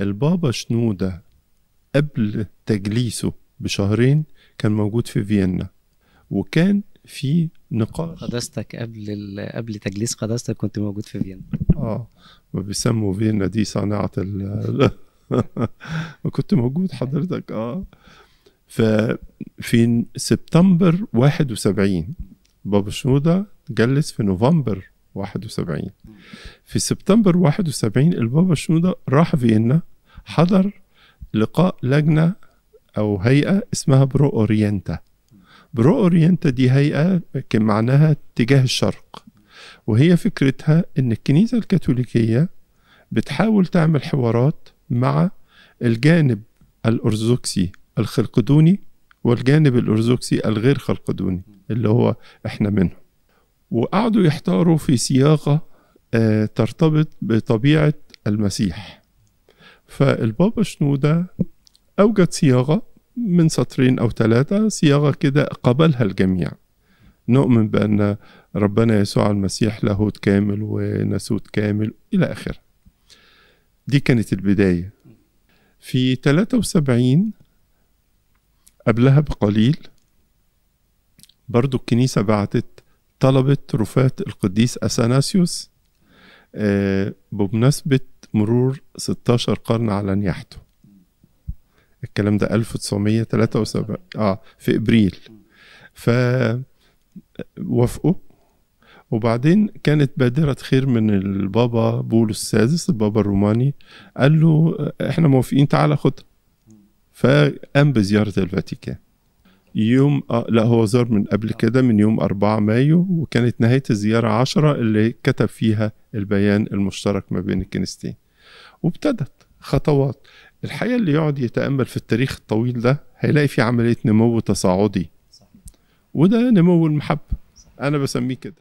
البابا شنودة قبل تجليسه بشهرين كان موجود في فيينا وكان في نقاش قداستك قبل قبل تجليس قداستك كنت موجود في فيينا اه وبيسموا فيينا دي صناعة ال كنت موجود حضرتك اه ففي سبتمبر 71 بابا شنودة جلس في نوفمبر 71 في سبتمبر 71 البابا شنودة راح فيينا حضر لقاء لجنة أو هيئة اسمها برو أورينتا برو أورينتا دي هيئة كان معناها اتجاه الشرق وهي فكرتها إن الكنيسة الكاثوليكية بتحاول تعمل حوارات مع الجانب الأرثوذكسي الخلقدوني والجانب الأرثوذكسي الغير خلقدوني اللي هو إحنا منهم وقعدوا يحتاروا في صياغه آه، ترتبط بطبيعه المسيح فالبابا شنوده اوجد صياغه من سطرين او ثلاثه صياغه كده قبلها الجميع نؤمن بان ربنا يسوع المسيح لاهوت كامل وناسوت كامل الى اخره دي كانت البدايه في 73 قبلها بقليل برضو الكنيسة بعتت طلبة رفاة القديس أثناسيوس آه، بمناسبة مرور 16 قرن على نياحته الكلام ده 1973 اه في ابريل ف وافقوا وبعدين كانت بادرة خير من البابا بولس السادس البابا الروماني قال له آه، احنا موافقين تعالى خد فقام بزيارة الفاتيكان يوم آه لا هو زار من قبل آه. كده من يوم 4 مايو وكانت نهاية الزيارة 10 اللي كتب فيها البيان المشترك ما بين الكنيستين وابتدت خطوات الحقيقة اللي يقعد يتأمل في التاريخ الطويل ده هيلاقي في عملية نمو تصاعدي وده نمو المحبة أنا بسميه كده